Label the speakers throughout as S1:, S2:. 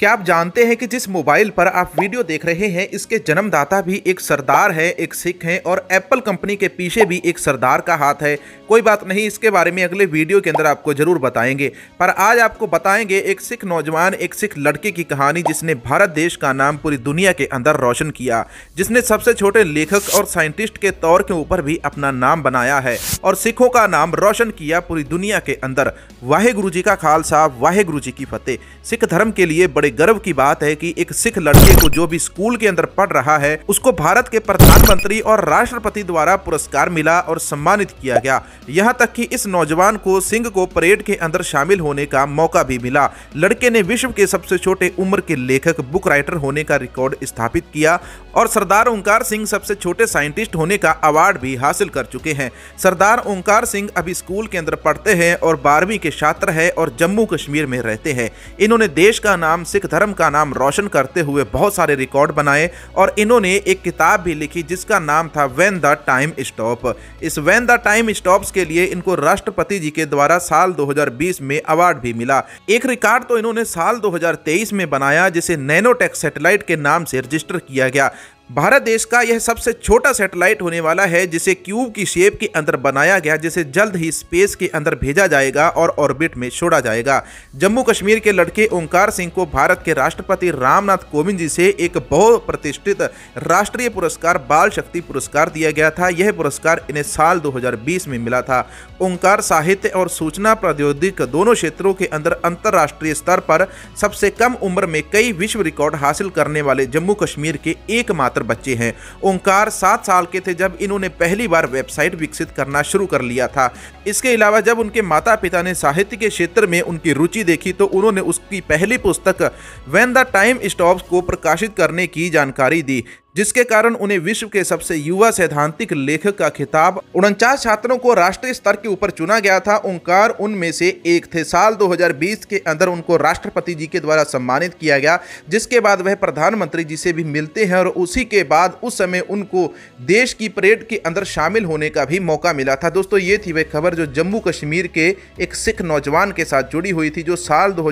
S1: क्या आप जानते हैं कि जिस मोबाइल पर आप वीडियो देख रहे हैं इसके जन्मदाता भी एक सरदार है एक सिख है और एप्पल कंपनी के पीछे भी एक सरदार का हाथ है कोई बात नहीं इसके बारे में अगले वीडियो के अंदर आपको जरूर बताएंगे पर आज आपको बताएंगे एक सिख नौजवान एक सिख लड़के की कहानी जिसने भारत देश का नाम पूरी दुनिया के अंदर रोशन किया जिसने सबसे छोटे लेखक और साइंटिस्ट के तौर के ऊपर भी अपना नाम बनाया है और सिखों का नाम रोशन किया पूरी दुनिया के अंदर वाहे जी का खालसा वाहे जी की फतेह सिख धर्म के लिए बड़े बड़े गर्व की बात है कि एक सिख लड़के को जो भी स्कूल के अंदर पढ़ रहा है उसको भारत के प्रधानमंत्री और राष्ट्रपति द्वारा पुरस्कार मिला और सम्मानित किया गया यहाँ तक कि इस नौजवान को सिंह को परेड के अंदर शामिल होने का मौका भी मिला लड़के ने विश्व के सबसे छोटे उम्र के लेखक बुक राइटर होने का रिकॉर्ड स्थापित किया और सरदार ओंकार सिंह सबसे छोटे साइंटिस्ट होने का अवार्ड भी हासिल कर चुके हैं सरदार ओंकार सिंह अभी स्कूल के अंदर पढ़ते हैं और बारहवीं के छात्र है और जम्मू कश्मीर में रहते हैं इन्होंने देश का नाम सिख सिख धर्म का नाम रोशन करते हुए बहुत सारे रिकॉर्ड बनाए और इन्होंने एक किताब भी लिखी जिसका नाम था वैन द टाइम स्टॉप इस वैन द टाइम स्टॉप के लिए इनको राष्ट्रपति जी के द्वारा साल 2020 में अवार्ड भी मिला एक रिकॉर्ड तो इन्होंने साल 2023 में बनाया जिसे नैनोटेक सेटेलाइट के नाम से रजिस्टर किया गया भारत देश का यह सबसे छोटा सैटेलाइट होने वाला है जिसे क्यूब की शेप के अंदर बनाया गया जिसे जल्द ही स्पेस के अंदर भेजा जाएगा और ऑर्बिट में छोड़ा जाएगा जम्मू कश्मीर के लड़के ओंकार सिंह को भारत के राष्ट्रपति रामनाथ कोविंद जी से एक बहुप्रतिष्ठित राष्ट्रीय पुरस्कार बाल शक्ति पुरस्कार दिया गया था यह पुरस्कार इन्हें साल दो में मिला था ओंकार साहित्य और सूचना प्रौद्योगिक दोनों क्षेत्रों के अंदर अंतर्राष्ट्रीय स्तर पर सबसे कम उम्र में कई विश्व रिकॉर्ड हासिल करने वाले जम्मू कश्मीर के एकमात्र छात्र बच्चे हैं ओंकार सात साल के थे जब इन्होंने पहली बार वेबसाइट विकसित करना शुरू कर लिया था इसके अलावा जब उनके माता पिता ने साहित्य के क्षेत्र में उनकी रुचि देखी तो उन्होंने उसकी पहली पुस्तक वेन द टाइम स्टॉप को प्रकाशित करने की जानकारी दी जिसके कारण उन्हें विश्व के सबसे युवा सैद्धांतिक लेखक का खिताब उनचास छात्रों को राष्ट्रीय स्तर के ऊपर चुना गया था ओंकार उनमें से एक थे साल 2020 के अंदर उनको राष्ट्रपति जी के द्वारा सम्मानित किया गया जिसके बाद वह प्रधानमंत्री जी से भी मिलते हैं और उसी के बाद उस समय उनको देश की परेड के अंदर शामिल होने का भी मौका मिला था दोस्तों ये थी वह खबर जो जम्मू कश्मीर के एक सिख नौजवान के साथ जुड़ी हुई थी जो साल दो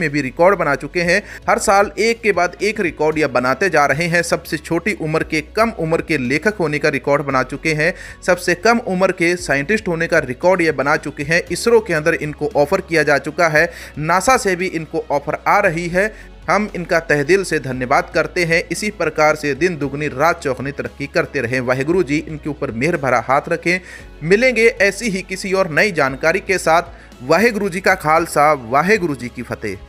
S1: में भी रिकॉर्ड बना चुके हैं हर साल एक के बाद एक रिकॉर्ड यह बनाते जा रहे हैं सबसे छोटी उम्र के कम उम्र के लेखक होने का रिकॉर्ड बना चुके हैं सबसे कम उम्र के साइंटिस्ट होने का रिकॉर्ड ये बना चुके हैं इसरो के अंदर इनको ऑफर किया जा चुका है नासा से भी इनको ऑफर आ रही है हम इनका तहदिल से धन्यवाद करते हैं इसी प्रकार से दिन दुगनी रात चौकनी तरक्की करते रहें वाहेगुरु जी इनके ऊपर मेहर भरा हाथ रखें मिलेंगे ऐसी ही किसी और नई जानकारी के साथ वाहेगुरु जी का खालसा वाहिगुरु जी की फतेह